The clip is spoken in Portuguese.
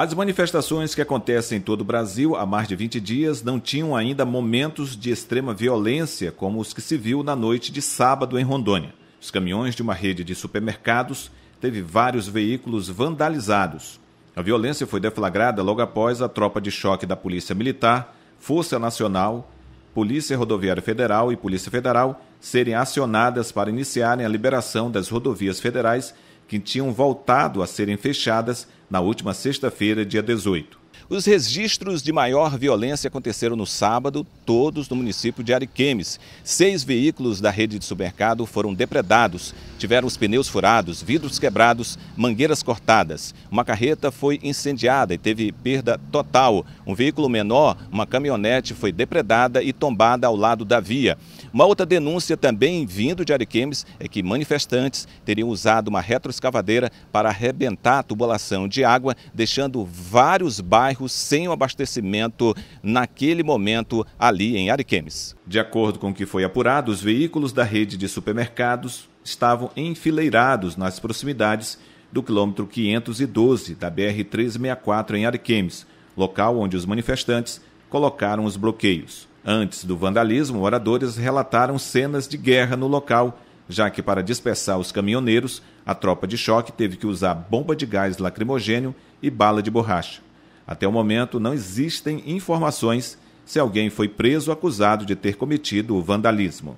As manifestações que acontecem em todo o Brasil há mais de 20 dias não tinham ainda momentos de extrema violência como os que se viu na noite de sábado em Rondônia. Os caminhões de uma rede de supermercados teve vários veículos vandalizados. A violência foi deflagrada logo após a tropa de choque da Polícia Militar, Força Nacional, Polícia Rodoviária Federal e Polícia Federal serem acionadas para iniciarem a liberação das rodovias federais que tinham voltado a serem fechadas na última sexta-feira, dia 18. Os registros de maior violência aconteceram no sábado, todos no município de Ariquemes. Seis veículos da rede de supermercado foram depredados, tiveram os pneus furados, vidros quebrados, mangueiras cortadas. Uma carreta foi incendiada e teve perda total. Um veículo menor, uma caminhonete, foi depredada e tombada ao lado da via. Uma outra denúncia também vindo de Ariquemes é que manifestantes teriam usado uma retroescavadeira para arrebentar a tubulação de água, deixando vários bairros bairro sem o abastecimento naquele momento ali em Ariquemes. De acordo com o que foi apurado, os veículos da rede de supermercados estavam enfileirados nas proximidades do quilômetro 512 da BR-364 em Ariquemes, local onde os manifestantes colocaram os bloqueios. Antes do vandalismo, moradores relataram cenas de guerra no local, já que para dispersar os caminhoneiros, a tropa de choque teve que usar bomba de gás lacrimogênio e bala de borracha. Até o momento, não existem informações se alguém foi preso acusado de ter cometido o vandalismo.